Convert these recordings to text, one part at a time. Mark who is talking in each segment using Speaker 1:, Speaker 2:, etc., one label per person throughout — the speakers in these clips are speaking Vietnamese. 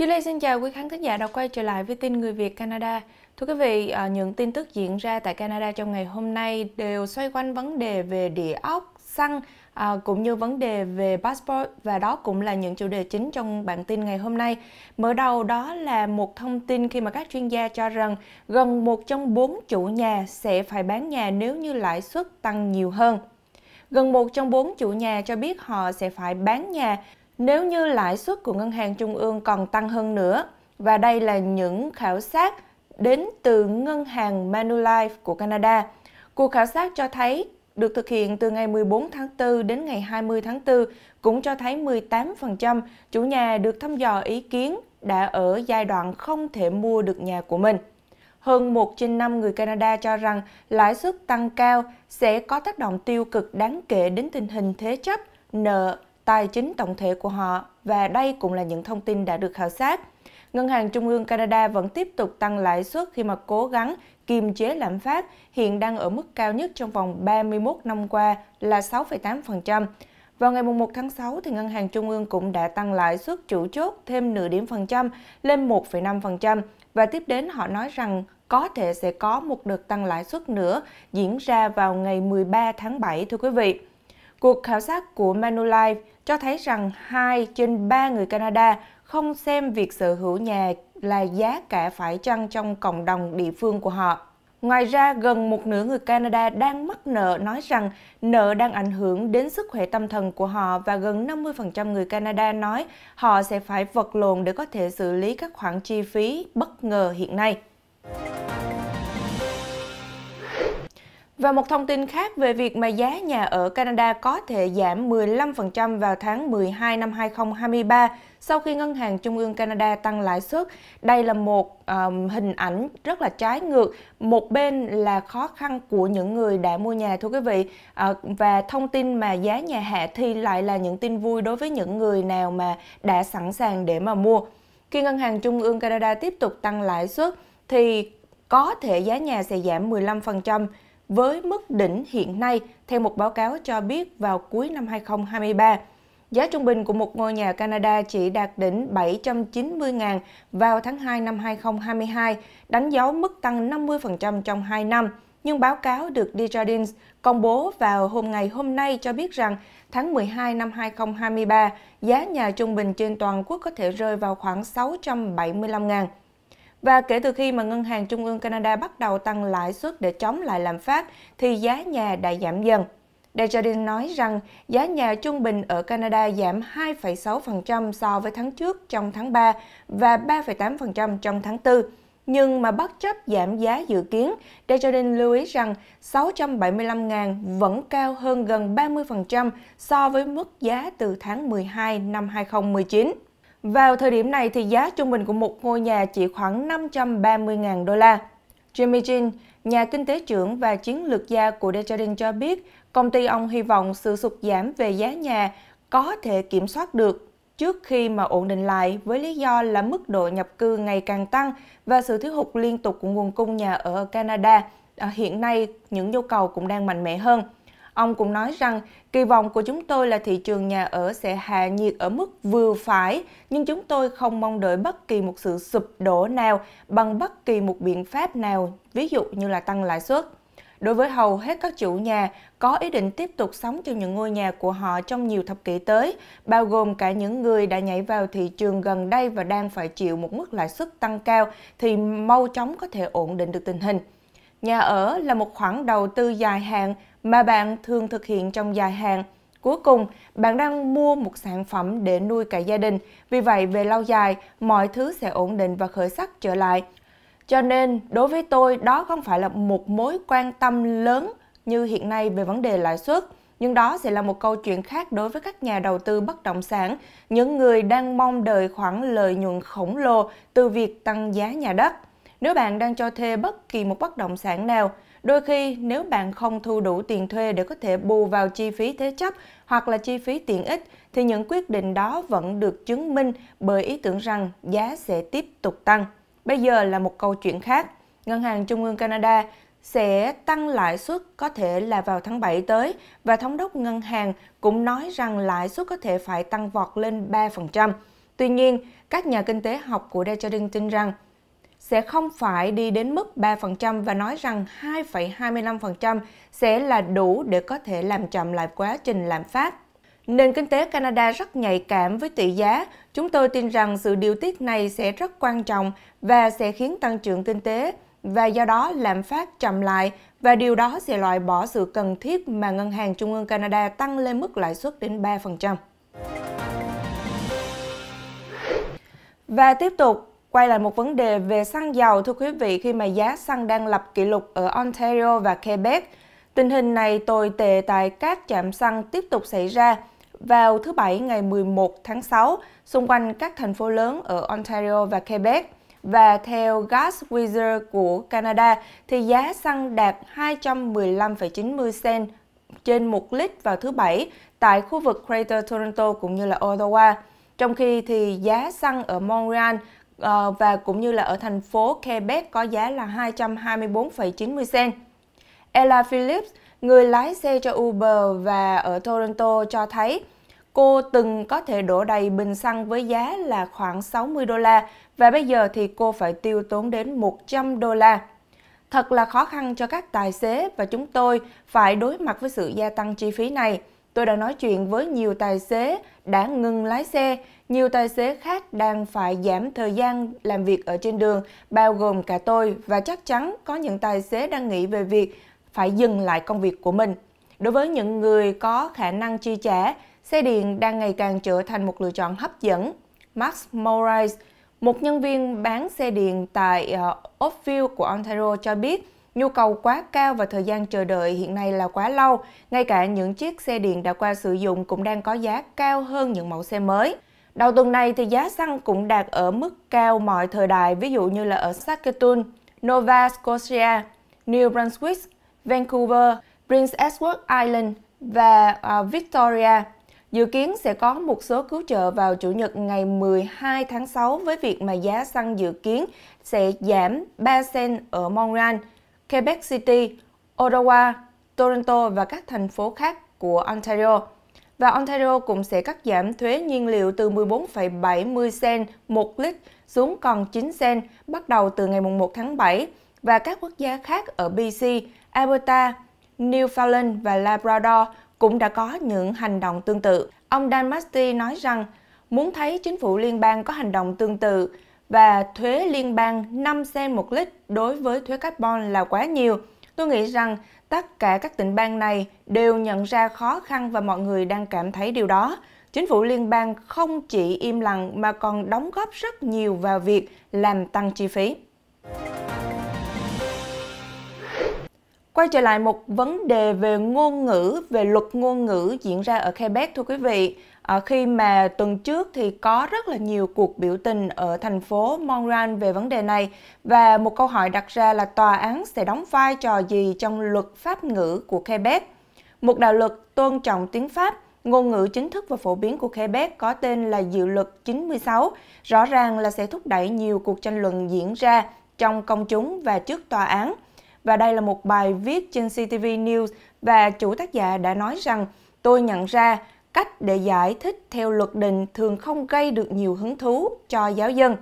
Speaker 1: Duy Lê xin chào quý khán thính giả đã quay trở lại với tin Người Việt Canada. Thưa quý vị, à, những tin tức diễn ra tại Canada trong ngày hôm nay đều xoay quanh vấn đề về địa ốc, xăng à, cũng như vấn đề về passport và đó cũng là những chủ đề chính trong bản tin ngày hôm nay. Mở đầu đó là một thông tin khi mà các chuyên gia cho rằng gần một trong bốn chủ nhà sẽ phải bán nhà nếu như lãi suất tăng nhiều hơn. Gần một trong bốn chủ nhà cho biết họ sẽ phải bán nhà nếu như lãi suất của ngân hàng trung ương còn tăng hơn nữa. Và đây là những khảo sát đến từ ngân hàng Manulife của Canada. Cuộc khảo sát cho thấy được thực hiện từ ngày 14 tháng 4 đến ngày 20 tháng 4 cũng cho thấy 18% chủ nhà được thăm dò ý kiến đã ở giai đoạn không thể mua được nhà của mình. Hơn 1 trên 5 người Canada cho rằng lãi suất tăng cao sẽ có tác động tiêu cực đáng kể đến tình hình thế chấp, nợ tài chính tổng thể của họ và đây cũng là những thông tin đã được khảo sát. Ngân hàng Trung ương Canada vẫn tiếp tục tăng lãi suất khi mà cố gắng kiềm chế lạm phát, hiện đang ở mức cao nhất trong vòng 31 năm qua là 6,8%. Vào ngày 1 tháng 6, thì Ngân hàng Trung ương cũng đã tăng lãi suất chủ chốt thêm nửa điểm phần trăm lên 1,5% và tiếp đến họ nói rằng có thể sẽ có một đợt tăng lãi suất nữa diễn ra vào ngày 13 tháng 7 thưa quý vị. Cuộc khảo sát của Manulife cho thấy rằng 2 trên 3 người Canada không xem việc sở hữu nhà là giá cả phải chăng trong cộng đồng địa phương của họ. Ngoài ra, gần một nửa người Canada đang mắc nợ nói rằng nợ đang ảnh hưởng đến sức khỏe tâm thần của họ và gần 50% người Canada nói họ sẽ phải vật lộn để có thể xử lý các khoản chi phí bất ngờ hiện nay. Và một thông tin khác về việc mà giá nhà ở Canada có thể giảm 15% vào tháng 12 năm 2023 sau khi Ngân hàng Trung ương Canada tăng lãi suất. Đây là một um, hình ảnh rất là trái ngược. Một bên là khó khăn của những người đã mua nhà thưa quý vị à, và thông tin mà giá nhà hạ thì lại là những tin vui đối với những người nào mà đã sẵn sàng để mà mua. Khi Ngân hàng Trung ương Canada tiếp tục tăng lãi suất thì có thể giá nhà sẽ giảm 15% với mức đỉnh hiện nay theo một báo cáo cho biết vào cuối năm 2023. Giá trung bình của một ngôi nhà Canada chỉ đạt đỉnh 790.000 vào tháng 2 năm 2022, đánh dấu mức tăng 50% trong 2 năm. Nhưng báo cáo được Desjardins công bố vào hôm ngày hôm nay cho biết rằng tháng 12 năm 2023, giá nhà trung bình trên toàn quốc có thể rơi vào khoảng 675 000 và kể từ khi mà Ngân hàng Trung ương Canada bắt đầu tăng lãi suất để chống lại lạm phát, thì giá nhà đã giảm dần. Desjardins nói rằng giá nhà trung bình ở Canada giảm 2,6% so với tháng trước trong tháng 3 và 3,8% trong tháng 4. Nhưng mà bất chấp giảm giá dự kiến, Desjardins lưu ý rằng 675.000 vẫn cao hơn gần 30% so với mức giá từ tháng 12 năm 2019. Vào thời điểm này thì giá trung bình của một ngôi nhà chỉ khoảng 530.000 đô la. Jimmy Jin, nhà kinh tế trưởng và chiến lược gia của The Trading cho biết, công ty ông hy vọng sự sụt giảm về giá nhà có thể kiểm soát được trước khi mà ổn định lại với lý do là mức độ nhập cư ngày càng tăng và sự thiếu hụt liên tục của nguồn cung nhà ở Canada. À, hiện nay, những nhu cầu cũng đang mạnh mẽ hơn. Ông cũng nói rằng kỳ vọng của chúng tôi là thị trường nhà ở sẽ hạ nhiệt ở mức vừa phải, nhưng chúng tôi không mong đợi bất kỳ một sự sụp đổ nào bằng bất kỳ một biện pháp nào, ví dụ như là tăng lãi suất. Đối với hầu hết các chủ nhà có ý định tiếp tục sống trong những ngôi nhà của họ trong nhiều thập kỷ tới, bao gồm cả những người đã nhảy vào thị trường gần đây và đang phải chịu một mức lãi suất tăng cao thì mau chóng có thể ổn định được tình hình. Nhà ở là một khoản đầu tư dài hạn mà bạn thường thực hiện trong dài hạn. Cuối cùng, bạn đang mua một sản phẩm để nuôi cả gia đình, vì vậy về lâu dài, mọi thứ sẽ ổn định và khởi sắc trở lại. Cho nên, đối với tôi, đó không phải là một mối quan tâm lớn như hiện nay về vấn đề lãi suất, nhưng đó sẽ là một câu chuyện khác đối với các nhà đầu tư bất động sản, những người đang mong đợi khoản lợi nhuận khổng lồ từ việc tăng giá nhà đất. Nếu bạn đang cho thuê bất kỳ một bất động sản nào, Đôi khi, nếu bạn không thu đủ tiền thuê để có thể bù vào chi phí thế chấp hoặc là chi phí tiện ích, thì những quyết định đó vẫn được chứng minh bởi ý tưởng rằng giá sẽ tiếp tục tăng. Bây giờ là một câu chuyện khác. Ngân hàng Trung ương Canada sẽ tăng lãi suất có thể là vào tháng 7 tới và thống đốc ngân hàng cũng nói rằng lãi suất có thể phải tăng vọt lên 3%. Tuy nhiên, các nhà kinh tế học của Desjardins tin rằng sẽ không phải đi đến mức 3% và nói rằng 2,25% sẽ là đủ để có thể làm chậm lại quá trình lạm phát. Nền kinh tế Canada rất nhạy cảm với tỷ giá. Chúng tôi tin rằng sự điều tiết này sẽ rất quan trọng và sẽ khiến tăng trưởng kinh tế và do đó lạm phát chậm lại và điều đó sẽ loại bỏ sự cần thiết mà Ngân hàng Trung ương Canada tăng lên mức lãi suất đến 3%. Và tiếp tục, Quay lại một vấn đề về xăng dầu thưa quý vị khi mà giá xăng đang lập kỷ lục ở Ontario và Quebec. Tình hình này tồi tệ tại các trạm xăng tiếp tục xảy ra vào thứ Bảy ngày 11 tháng 6 xung quanh các thành phố lớn ở Ontario và Quebec. Và theo Gas Wizard của Canada thì giá xăng đạt 215,90 cent trên 1 lít vào thứ Bảy tại khu vực Greater Toronto cũng như là Ottawa. Trong khi thì giá xăng ở Montreal Ờ, và cũng như là ở thành phố Quebec có giá là 224,90 sen. Ella Phillips, người lái xe cho Uber và ở Toronto cho thấy cô từng có thể đổ đầy bình xăng với giá là khoảng 60 đô la và bây giờ thì cô phải tiêu tốn đến 100 đô la. Thật là khó khăn cho các tài xế và chúng tôi phải đối mặt với sự gia tăng chi phí này. Tôi đã nói chuyện với nhiều tài xế đã ngừng lái xe, nhiều tài xế khác đang phải giảm thời gian làm việc ở trên đường, bao gồm cả tôi và chắc chắn có những tài xế đang nghĩ về việc phải dừng lại công việc của mình. Đối với những người có khả năng chi trả, xe điện đang ngày càng trở thành một lựa chọn hấp dẫn. Max Morris, một nhân viên bán xe điện tại uh, Oakville của Ontario cho biết, Nhu cầu quá cao và thời gian chờ đợi hiện nay là quá lâu, ngay cả những chiếc xe điện đã qua sử dụng cũng đang có giá cao hơn những mẫu xe mới. Đầu tuần này thì giá xăng cũng đạt ở mức cao mọi thời đại, ví dụ như là ở Saskatoon, Nova Scotia, New Brunswick, Vancouver, Prince Edward Island và uh, Victoria. Dự kiến sẽ có một số cứu trợ vào Chủ nhật ngày 12 tháng 6 với việc mà giá xăng dự kiến sẽ giảm 3 cent ở Montreal, Quebec City, Ottawa, Toronto và các thành phố khác của Ontario. Và Ontario cũng sẽ cắt giảm thuế nhiên liệu từ 14,70 cent một lít xuống còn 9 cent bắt đầu từ ngày 1 tháng 7 và các quốc gia khác ở BC, Alberta, Newfoundland và Labrador cũng đã có những hành động tương tự. Ông Dan Masty nói rằng muốn thấy chính phủ liên bang có hành động tương tự và thuế liên bang 5 sen một lít đối với thuế carbon là quá nhiều. Tôi nghĩ rằng tất cả các tỉnh bang này đều nhận ra khó khăn và mọi người đang cảm thấy điều đó. Chính phủ liên bang không chỉ im lặng mà còn đóng góp rất nhiều vào việc làm tăng chi phí. Quay trở lại một vấn đề về ngôn ngữ, về luật ngôn ngữ diễn ra ở Quebec thưa quý vị. À, khi mà tuần trước thì có rất là nhiều cuộc biểu tình ở thành phố Montreal về vấn đề này và một câu hỏi đặt ra là tòa án sẽ đóng vai trò gì trong luật pháp ngữ của Quebec. Một đạo luật tôn trọng tiếng Pháp, ngôn ngữ chính thức và phổ biến của Quebec có tên là Dự luật 96, rõ ràng là sẽ thúc đẩy nhiều cuộc tranh luận diễn ra trong công chúng và trước tòa án. Và đây là một bài viết trên CTV News và chủ tác giả đã nói rằng tôi nhận ra cách để giải thích theo luật định thường không gây được nhiều hứng thú cho giáo dân.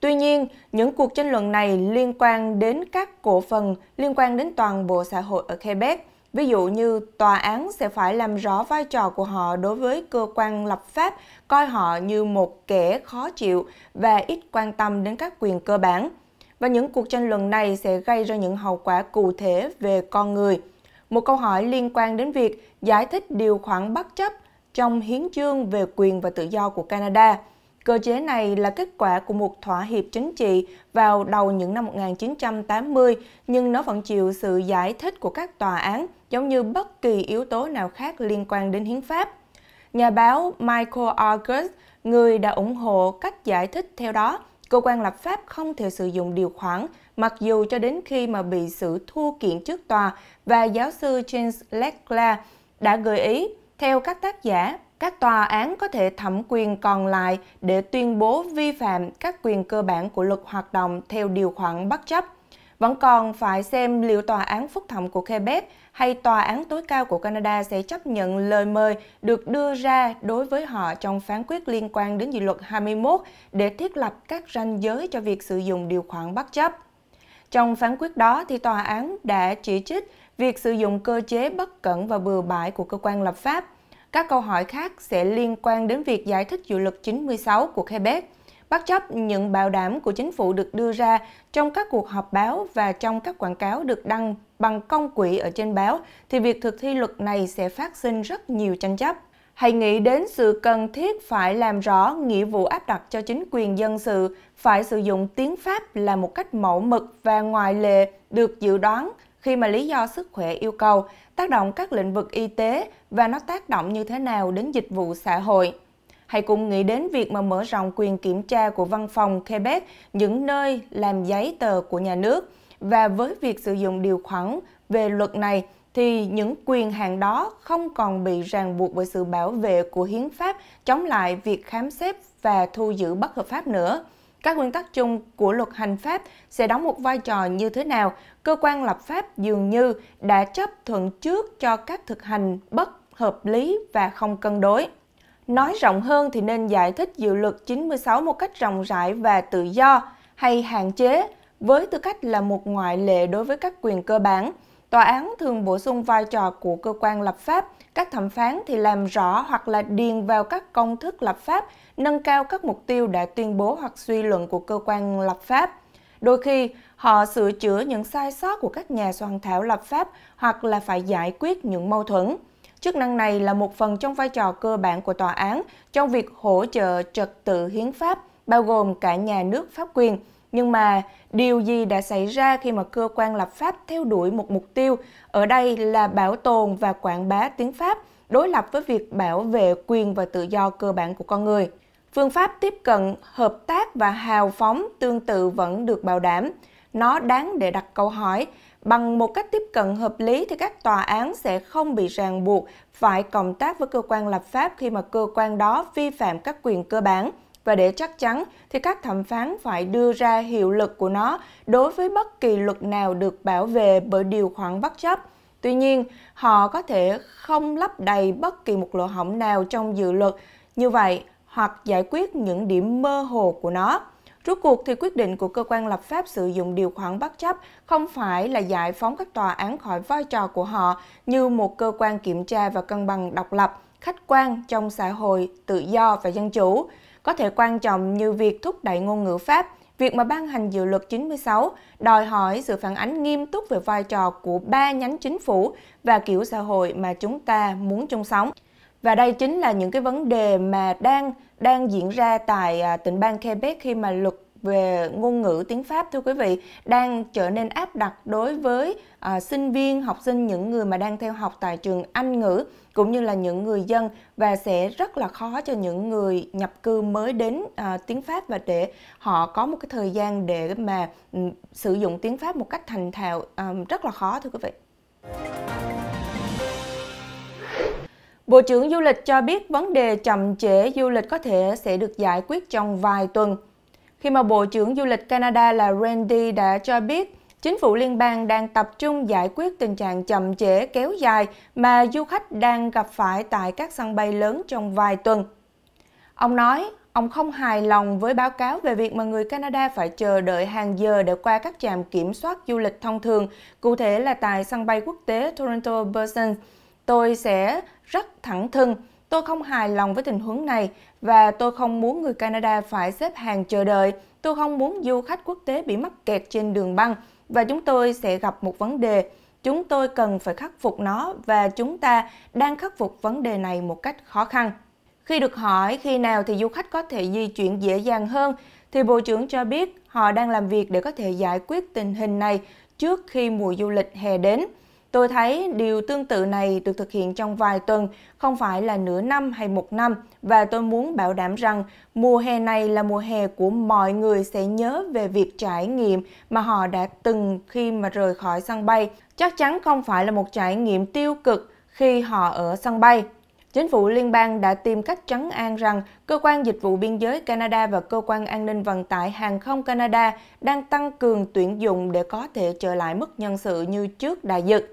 Speaker 1: Tuy nhiên, những cuộc tranh luận này liên quan đến các cổ phần liên quan đến toàn bộ xã hội ở Quebec. Ví dụ như tòa án sẽ phải làm rõ vai trò của họ đối với cơ quan lập pháp, coi họ như một kẻ khó chịu và ít quan tâm đến các quyền cơ bản. Và những cuộc tranh luận này sẽ gây ra những hậu quả cụ thể về con người. Một câu hỏi liên quan đến việc giải thích điều khoản bất chấp trong hiến chương về quyền và tự do của Canada. Cơ chế này là kết quả của một thỏa hiệp chính trị vào đầu những năm 1980, nhưng nó vẫn chịu sự giải thích của các tòa án, giống như bất kỳ yếu tố nào khác liên quan đến hiến pháp. Nhà báo Michael August, người đã ủng hộ cách giải thích theo đó, cơ quan lập pháp không thể sử dụng điều khoản mặc dù cho đến khi mà bị xử thua kiện trước tòa và giáo sư James Leclerc đã gợi ý theo các tác giả, các tòa án có thể thẩm quyền còn lại để tuyên bố vi phạm các quyền cơ bản của luật hoạt động theo điều khoản bất chấp. Vẫn còn phải xem liệu tòa án phúc thẩm của Quebec hay tòa án tối cao của Canada sẽ chấp nhận lời mời được đưa ra đối với họ trong phán quyết liên quan đến dự luật 21 để thiết lập các ranh giới cho việc sử dụng điều khoản bất chấp. Trong phán quyết đó, thì tòa án đã chỉ trích việc sử dụng cơ chế bất cẩn và bừa bãi của cơ quan lập pháp. Các câu hỏi khác sẽ liên quan đến việc giải thích dự luật 96 của Quebec, bất chấp những bảo đảm của chính phủ được đưa ra trong các cuộc họp báo và trong các quảng cáo được đăng bằng công quỹ ở trên báo, thì việc thực thi luật này sẽ phát sinh rất nhiều tranh chấp. Hãy nghĩ đến sự cần thiết phải làm rõ nghĩa vụ áp đặt cho chính quyền dân sự phải sử dụng tiếng Pháp là một cách mẫu mực và ngoại lệ được dự đoán khi mà lý do sức khỏe yêu cầu, tác động các lĩnh vực y tế và nó tác động như thế nào đến dịch vụ xã hội. Hãy cùng nghĩ đến việc mà mở rộng quyền kiểm tra của văn phòng Quebec những nơi làm giấy tờ của nhà nước và với việc sử dụng điều khoản về luật này thì những quyền hạn đó không còn bị ràng buộc bởi sự bảo vệ của hiến pháp chống lại việc khám xét và thu giữ bất hợp pháp nữa các nguyên tắc chung của luật hành pháp sẽ đóng một vai trò như thế nào, cơ quan lập pháp dường như đã chấp thuận trước cho các thực hành bất hợp lý và không cân đối. Nói rộng hơn thì nên giải thích dự luật 96 một cách rộng rãi và tự do hay hạn chế với tư cách là một ngoại lệ đối với các quyền cơ bản. Tòa án thường bổ sung vai trò của cơ quan lập pháp các thẩm phán thì làm rõ hoặc là điền vào các công thức lập pháp, nâng cao các mục tiêu đã tuyên bố hoặc suy luận của cơ quan lập pháp. Đôi khi, họ sửa chữa những sai sót của các nhà soạn thảo lập pháp hoặc là phải giải quyết những mâu thuẫn. Chức năng này là một phần trong vai trò cơ bản của tòa án trong việc hỗ trợ trật tự hiến pháp, bao gồm cả nhà nước pháp quyền – nhưng mà điều gì đã xảy ra khi mà cơ quan lập pháp theo đuổi một mục tiêu ở đây là bảo tồn và quảng bá tiếng Pháp đối lập với việc bảo vệ quyền và tự do cơ bản của con người? Phương pháp tiếp cận hợp tác và hào phóng tương tự vẫn được bảo đảm. Nó đáng để đặt câu hỏi, bằng một cách tiếp cận hợp lý thì các tòa án sẽ không bị ràng buộc phải cộng tác với cơ quan lập pháp khi mà cơ quan đó vi phạm các quyền cơ bản và để chắc chắn thì các thẩm phán phải đưa ra hiệu lực của nó đối với bất kỳ luật nào được bảo vệ bởi điều khoản bất chấp. Tuy nhiên, họ có thể không lấp đầy bất kỳ một lỗ hổng nào trong dự luật như vậy hoặc giải quyết những điểm mơ hồ của nó. Rốt cuộc thì quyết định của cơ quan lập pháp sử dụng điều khoản bất chấp không phải là giải phóng các tòa án khỏi vai trò của họ như một cơ quan kiểm tra và cân bằng độc lập, khách quan trong xã hội tự do và dân chủ có thể quan trọng như việc thúc đẩy ngôn ngữ Pháp, việc mà ban hành dự luật 96 đòi hỏi sự phản ánh nghiêm túc về vai trò của ba nhánh chính phủ và kiểu xã hội mà chúng ta muốn chung sống. Và đây chính là những cái vấn đề mà đang đang diễn ra tại à, tỉnh bang Quebec khi mà luật về ngôn ngữ tiếng Pháp thưa quý vị đang trở nên áp đặt đối với à, sinh viên, học sinh những người mà đang theo học tại trường Anh ngữ cũng như là những người dân và sẽ rất là khó cho những người nhập cư mới đến à, tiếng Pháp và để họ có một cái thời gian để mà um, sử dụng tiếng Pháp một cách thành thạo um, rất là khó thưa quý vị. Bộ trưởng Du lịch cho biết vấn đề chậm trễ du lịch có thể sẽ được giải quyết trong vài tuần khi mà Bộ trưởng Du lịch Canada là Randy đã cho biết chính phủ liên bang đang tập trung giải quyết tình trạng chậm trễ kéo dài mà du khách đang gặp phải tại các sân bay lớn trong vài tuần. Ông nói, ông không hài lòng với báo cáo về việc mà người Canada phải chờ đợi hàng giờ để qua các trạm kiểm soát du lịch thông thường, cụ thể là tại sân bay quốc tế Toronto Pearson. Tôi sẽ rất thẳng thừng, tôi không hài lòng với tình huống này và tôi không muốn người Canada phải xếp hàng chờ đợi. Tôi không muốn du khách quốc tế bị mắc kẹt trên đường băng và chúng tôi sẽ gặp một vấn đề. Chúng tôi cần phải khắc phục nó và chúng ta đang khắc phục vấn đề này một cách khó khăn. Khi được hỏi khi nào thì du khách có thể di chuyển dễ dàng hơn, thì Bộ trưởng cho biết họ đang làm việc để có thể giải quyết tình hình này trước khi mùa du lịch hè đến. Tôi thấy điều tương tự này được thực hiện trong vài tuần, không phải là nửa năm hay một năm, và tôi muốn bảo đảm rằng mùa hè này là mùa hè của mọi người sẽ nhớ về việc trải nghiệm mà họ đã từng khi mà rời khỏi sân bay. Chắc chắn không phải là một trải nghiệm tiêu cực khi họ ở sân bay. Chính phủ liên bang đã tìm cách trấn an rằng cơ quan dịch vụ biên giới Canada và cơ quan an ninh vận tải hàng không Canada đang tăng cường tuyển dụng để có thể trở lại mức nhân sự như trước đại dịch.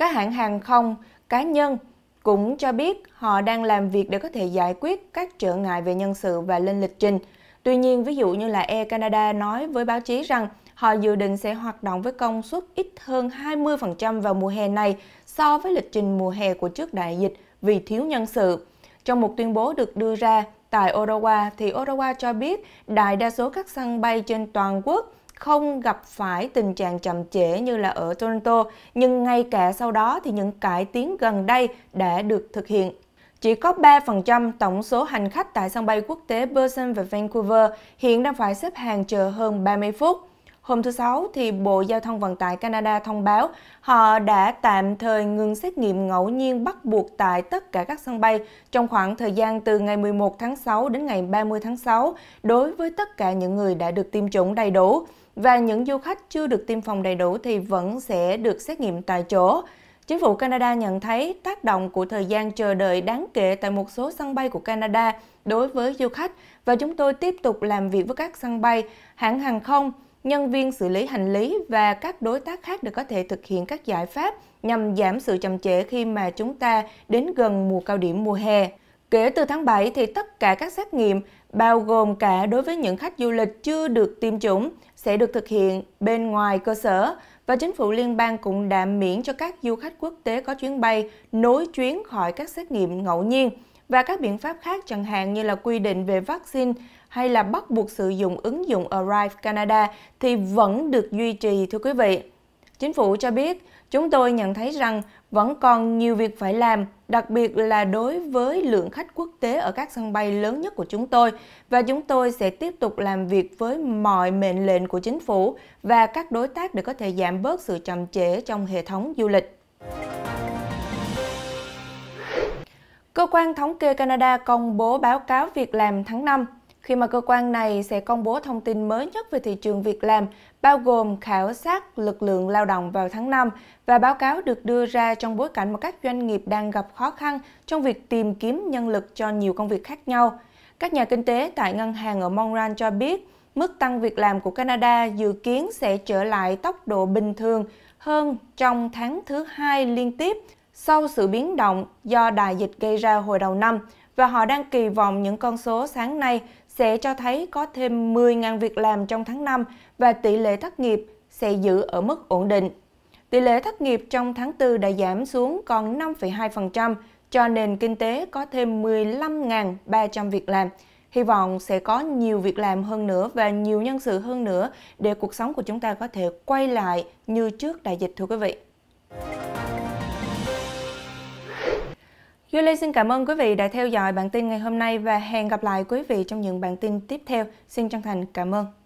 Speaker 1: Các hãng hàng không, cá nhân cũng cho biết họ đang làm việc để có thể giải quyết các trở ngại về nhân sự và lên lịch trình. Tuy nhiên, ví dụ như là Air Canada nói với báo chí rằng họ dự định sẽ hoạt động với công suất ít hơn 20% vào mùa hè này so với lịch trình mùa hè của trước đại dịch vì thiếu nhân sự. Trong một tuyên bố được đưa ra tại Ottawa, thì Ottawa cho biết đại đa số các sân bay trên toàn quốc không gặp phải tình trạng chậm trễ như là ở Toronto, nhưng ngay cả sau đó thì những cải tiến gần đây đã được thực hiện. Chỉ có 3% tổng số hành khách tại sân bay quốc tế Busan và Vancouver hiện đang phải xếp hàng chờ hơn 30 phút. Hôm thứ Sáu, thì Bộ Giao thông Vận tải Canada thông báo họ đã tạm thời ngừng xét nghiệm ngẫu nhiên bắt buộc tại tất cả các sân bay trong khoảng thời gian từ ngày 11 tháng 6 đến ngày 30 tháng 6 đối với tất cả những người đã được tiêm chủng đầy đủ và những du khách chưa được tiêm phòng đầy đủ thì vẫn sẽ được xét nghiệm tại chỗ. Chính phủ Canada nhận thấy tác động của thời gian chờ đợi đáng kể tại một số sân bay của Canada đối với du khách và chúng tôi tiếp tục làm việc với các sân bay, hãng hàng không, nhân viên xử lý hành lý và các đối tác khác để có thể thực hiện các giải pháp nhằm giảm sự chậm trễ khi mà chúng ta đến gần mùa cao điểm mùa hè. Kể từ tháng 7 thì tất cả các xét nghiệm bao gồm cả đối với những khách du lịch chưa được tiêm chủng, sẽ được thực hiện bên ngoài cơ sở và chính phủ liên bang cũng đã miễn cho các du khách quốc tế có chuyến bay nối chuyến khỏi các xét nghiệm ngẫu nhiên và các biện pháp khác chẳng hạn như là quy định về vaccine hay là bắt buộc sử dụng ứng dụng Arrive Canada thì vẫn được duy trì thưa quý vị. Chính phủ cho biết, chúng tôi nhận thấy rằng vẫn còn nhiều việc phải làm, đặc biệt là đối với lượng khách quốc tế ở các sân bay lớn nhất của chúng tôi và chúng tôi sẽ tiếp tục làm việc với mọi mệnh lệnh của chính phủ và các đối tác để có thể giảm bớt sự chậm trễ trong hệ thống du lịch. Cơ quan thống kê Canada công bố báo cáo việc làm tháng 5 khi mà cơ quan này sẽ công bố thông tin mới nhất về thị trường việc làm, bao gồm khảo sát lực lượng lao động vào tháng 5 và báo cáo được đưa ra trong bối cảnh mà các doanh nghiệp đang gặp khó khăn trong việc tìm kiếm nhân lực cho nhiều công việc khác nhau. Các nhà kinh tế tại ngân hàng ở Montreal cho biết, mức tăng việc làm của Canada dự kiến sẽ trở lại tốc độ bình thường hơn trong tháng thứ hai liên tiếp sau sự biến động do đại dịch gây ra hồi đầu năm – và họ đang kỳ vọng những con số sáng nay sẽ cho thấy có thêm 10.000 việc làm trong tháng 5 và tỷ lệ thất nghiệp sẽ giữ ở mức ổn định. Tỷ lệ thất nghiệp trong tháng 4 đã giảm xuống còn 5,2%, cho nền kinh tế có thêm 15.300 việc làm. Hy vọng sẽ có nhiều việc làm hơn nữa và nhiều nhân sự hơn nữa để cuộc sống của chúng ta có thể quay lại như trước đại dịch thưa quý vị. Duy Lê xin cảm ơn quý vị đã theo dõi bản tin ngày hôm nay và hẹn gặp lại quý vị trong những bản tin tiếp theo. Xin chân thành cảm ơn.